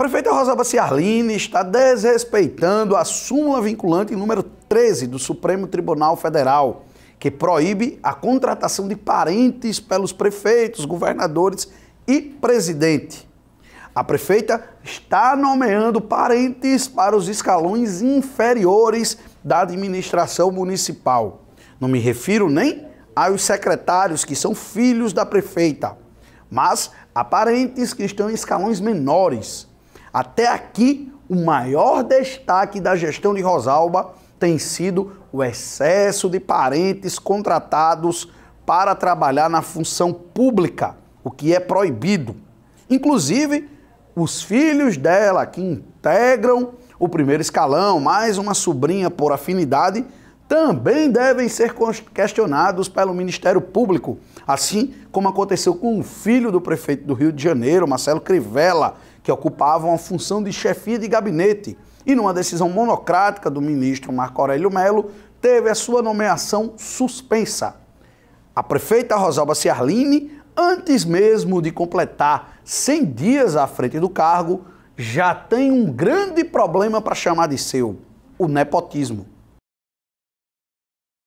prefeita Rosa Baciarline está desrespeitando a súmula vinculante número 13 do Supremo Tribunal Federal, que proíbe a contratação de parentes pelos prefeitos, governadores e presidente. A prefeita está nomeando parentes para os escalões inferiores da administração municipal. Não me refiro nem aos secretários que são filhos da prefeita, mas a parentes que estão em escalões menores, até aqui, o maior destaque da gestão de Rosalba tem sido o excesso de parentes contratados para trabalhar na função pública, o que é proibido. Inclusive, os filhos dela que integram o primeiro escalão, mais uma sobrinha por afinidade, também devem ser questionados pelo Ministério Público, assim como aconteceu com o filho do prefeito do Rio de Janeiro, Marcelo Crivella, que ocupavam a função de chefia de gabinete, e numa decisão monocrática do ministro Marco Aurélio Melo, teve a sua nomeação suspensa. A prefeita Rosalba Ciarline, antes mesmo de completar 100 dias à frente do cargo, já tem um grande problema para chamar de seu: o nepotismo.